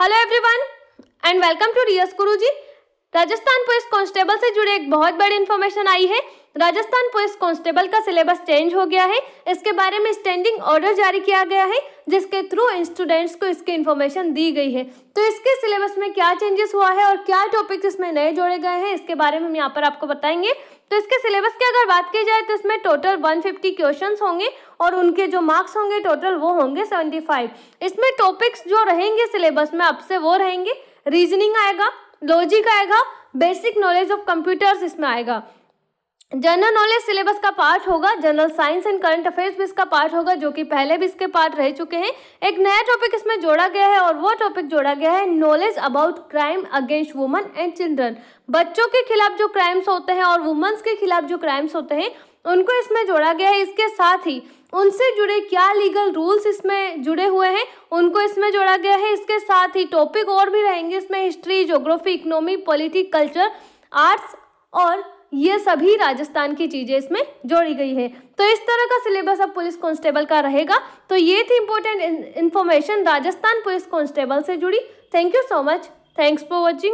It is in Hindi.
hello everyone and welcome to रियस गुरुजी राजस्थान पुलिस कांस्टेबल से जुड़े एक बहुत बड़ी इन्फॉर्मेशन आई है राजस्थान पुलिस कांस्टेबल का सिलेबस चेंज हो गया है इसके बारे में स्टैंडिंग ऑर्डर जारी किया गया है जिसके थ्रू स्टूडेंट्स को इसकी इन्फॉर्मेशन दी गई है तो इसके सिलेबस में क्या चेंजेस हुआ है और क्या टॉपिक्स इसमें नए जोड़े गए हैं इसके बारे में हम यहाँ पर आपको बताएंगे तो इसके सिलेबस की अगर बात की जाए तो इसमें टोटल 150 क्वेश्चन होंगे और उनके जो मार्क्स होंगे टोटल वो होंगे 75 इसमें टॉपिक्स जो रहेंगे सिलेबस में आपसे वो रहेंगे रीजनिंग आएगा लॉजिक आएगा बेसिक नॉलेज ऑफ कंप्यूटर्स इसमें आएगा जनरल नॉलेज सिलेबस का पार्ट होगा general science and current affairs भी इसका पार्ट होगा जो कि पहले भी इसके पार्ट रह चुके हैं एक नया टॉपिक इसमें जोड़ा गया है और वो टॉपिक जोड़ा गया है knowledge about crime against woman and children बच्चों के खिलाफ जो क्राइम्स होते हैं और वुमन्स के खिलाफ जो क्राइम्स होते हैं उनको इसमें जोड़ा गया है इसके साथ ही उनसे जुड़े क्या लीगल रूल्स इसमें जुड़े हुए हैं उनको इसमें जोड़ा गया है इसके साथ ही टॉपिक और भी रहेंगे इसमें history geography economy politic culture arts और ये सभी राजस्थान की चीज़ें इसमें जोड़ी गई है तो इस तरह का सिलेबस अब पुलिस कांस्टेबल का रहेगा तो ये थी important information Rajasthan police constable से जुड़ी thank you so much thanks for watching